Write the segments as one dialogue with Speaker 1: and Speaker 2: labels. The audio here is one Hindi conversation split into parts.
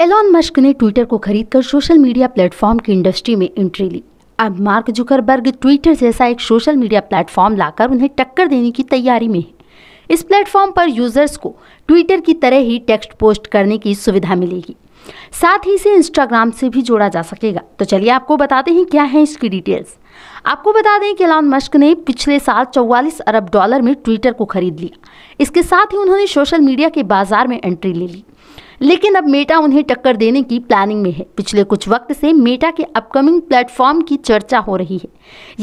Speaker 1: एलोन मस्क ने ट्विटर को खरीदकर सोशल मीडिया प्लेटफॉर्म की इंडस्ट्री में एंट्री ली अब मार्क जुकरबर्ग ट्विटर जैसा एक सोशल मीडिया प्लेटफॉर्म लाकर उन्हें टक्कर देने की तैयारी में है इस प्लेटफॉर्म पर यूजर्स को ट्विटर की तरह ही टेक्स्ट पोस्ट करने की सुविधा मिलेगी साथ ही इसे इंस्टाग्राम से भी जोड़ा जा सकेगा तो चलिए आपको बताते हैं क्या है इसकी डिटेल्स आपको बता दें कि एलॉन मस्क ने पिछले साल 44 अरब डॉलर में ट्विटर को खरीद लिया इसके साथ ही उन्होंने सोशल मीडिया के बाजार में एंट्री ले ली लेकिन अब मेटा उन्हें टक्कर देने की प्लानिंग में है पिछले कुछ वक्त से मेटा के अपकमिंग प्लेटफॉर्म की चर्चा हो रही है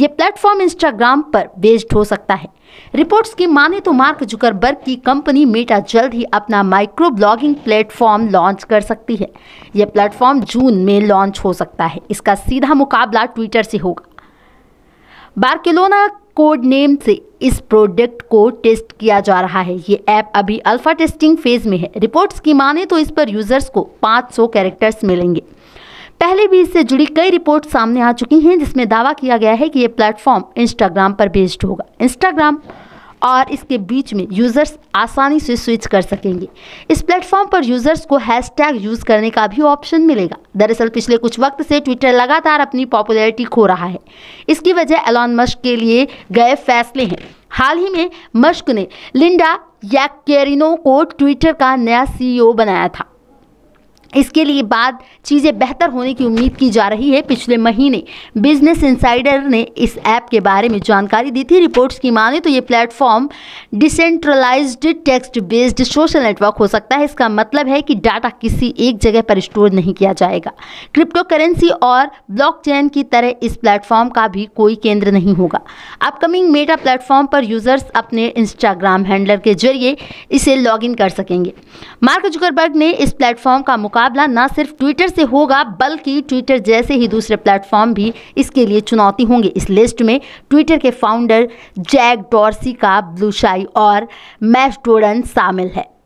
Speaker 1: ये प्लेटफॉर्म इंस्टाग्राम पर बेस्ड हो सकता है रिपोर्ट्स की माने तो मार्क जुकरबर्ग की कंपनी मेटा जल्द ही अपना माइक्रो ब्लॉगिंग प्लेटफॉर्म लॉन्च कर सकती है यह प्लेटफॉर्म जून में लॉन्च हो सकता है इसका सीधा मुकाबला ट्विटर से होगा बार्केलोना कोड नेम से इस प्रोडक्ट को टेस्ट किया जा रहा है ये ऐप अभी अल्फा टेस्टिंग फेज में है रिपोर्ट्स की माने तो इस पर यूजर्स को 500 कैरेक्टर्स मिलेंगे पहले भी इससे जुड़ी कई रिपोर्ट सामने आ चुकी हैं जिसमें दावा किया गया है कि ये प्लेटफॉर्म इंस्टाग्राम पर बेस्ड होगा इंस्टाग्राम और इसके बीच में यूज़र्स आसानी से स्विच कर सकेंगे इस प्लेटफॉर्म पर यूज़र्स को हैशटैग यूज़ करने का भी ऑप्शन मिलेगा दरअसल पिछले कुछ वक्त से ट्विटर लगातार अपनी पॉपुलैरिटी खो रहा है इसकी वजह एलॉन मश्क के लिए गए फैसले हैं हाल ही में मश्क ने लिंडा यैकेरिनो को ट्विटर का नया सी बनाया था इसके लिए बाद चीज़ें बेहतर होने की उम्मीद की जा रही है पिछले महीने बिजनेस इंसाइडर ने इस ऐप के बारे में जानकारी दी थी रिपोर्ट्स की माने तो ये platform decentralised text based social network हो सकता है इसका मतलब है कि डाटा किसी एक जगह पर स्टोर नहीं किया जाएगा क्रिप्टो करेंसी और ब्लॉक की तरह इस प्लेटफॉर्म का भी कोई केंद्र नहीं होगा अपकमिंग मेटा प्लेटफॉर्म पर यूज़र्स अपने इंस्टाग्राम हैंडलर के जरिए इसे लॉग कर सकेंगे मार्क जुकरबर्ग ने इस प्लेटफॉर्म का मुकाबला न सिर्फ ट्विटर से होगा बल्कि ट्विटर जैसे ही दूसरे प्लेटफॉर्म भी इसके लिए चुनौती होंगे इस लिस्ट में ट्विटर के फाउंडर जैक डॉर्सी का ब्लूशाई और मैश डोडन शामिल है